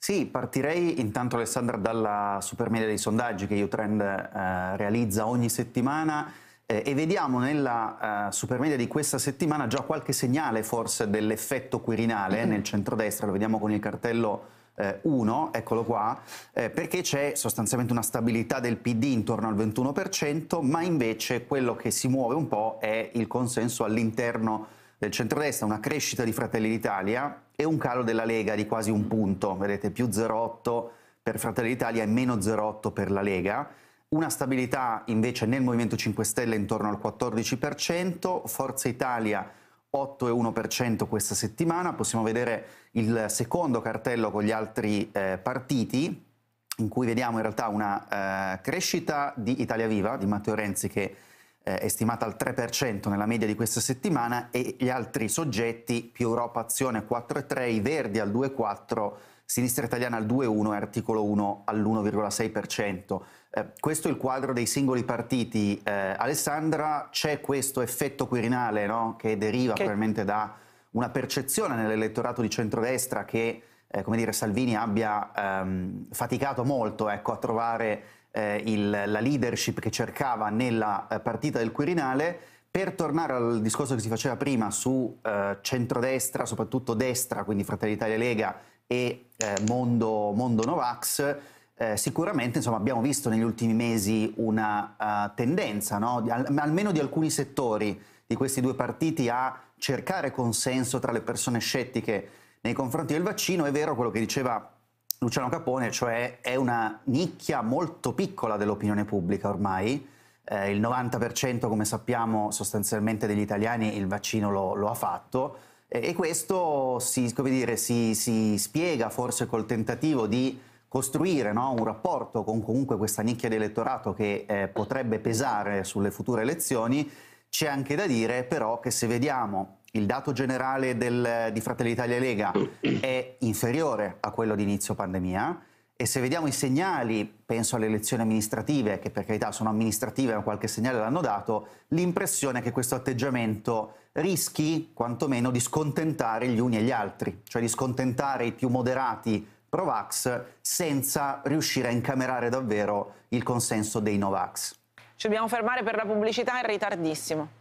Sì, partirei intanto Alessandra dalla supermedia dei sondaggi che Utrend eh, realizza ogni settimana eh, e vediamo nella eh, supermedia di questa settimana già qualche segnale forse dell'effetto Quirinale mm-hmm. nel centrodestra, lo vediamo con il cartello 1, eh, eccolo qua, eh, perché c'è sostanzialmente una stabilità del PD intorno al 21%, ma invece quello che si muove un po' è il consenso all'interno del centrodestra, una crescita di Fratelli d'Italia e un calo della Lega di quasi un punto, vedete più 0,8 per Fratelli d'Italia e meno 0,8 per la Lega. Una stabilità invece nel Movimento 5 Stelle intorno al 14%, Forza Italia 8,1% questa settimana, possiamo vedere il secondo cartello con gli altri eh, partiti, in cui vediamo in realtà una eh, crescita di Italia Viva, di Matteo Renzi che eh, è stimata al 3% nella media di questa settimana e gli altri soggetti, più Europa Azione 4,3, i Verdi al 2,4, Sinistra Italiana al 2,1 e Articolo 1 all'1,6%. Eh, questo è il quadro dei singoli partiti. Eh, Alessandra, c'è questo effetto Quirinale no? che deriva che... probabilmente da una percezione nell'elettorato di centrodestra che eh, come dire, Salvini abbia ehm, faticato molto ecco, a trovare eh, il, la leadership che cercava nella eh, partita del Quirinale. Per tornare al discorso che si faceva prima su eh, centrodestra, soprattutto destra, quindi Fratelli Italia Lega e eh, mondo, mondo Novax, eh, sicuramente insomma, abbiamo visto negli ultimi mesi una uh, tendenza, no? di, al, almeno di alcuni settori di questi due partiti, a cercare consenso tra le persone scettiche nei confronti del vaccino. È vero quello che diceva Luciano Capone, cioè è una nicchia molto piccola dell'opinione pubblica ormai. Eh, il 90% come sappiamo sostanzialmente degli italiani il vaccino lo, lo ha fatto eh, e questo si, dire, si, si, spiega forse col tentativo di costruire no, un rapporto con comunque questa nicchia di elettorato che eh, potrebbe pesare sulle future elezioni. C'è anche da dire però che se vediamo il dato generale del, di Fratelli Italia Lega è inferiore a quello di inizio pandemia e se vediamo i segnali, penso alle elezioni amministrative, che per carità sono amministrative, ma qualche segnale l'hanno dato, l'impressione è che questo atteggiamento rischi quantomeno di scontentare gli uni e gli altri, cioè di scontentare i più moderati Provax senza riuscire a incamerare davvero il consenso dei Novax. Ci dobbiamo fermare per la pubblicità in ritardissimo.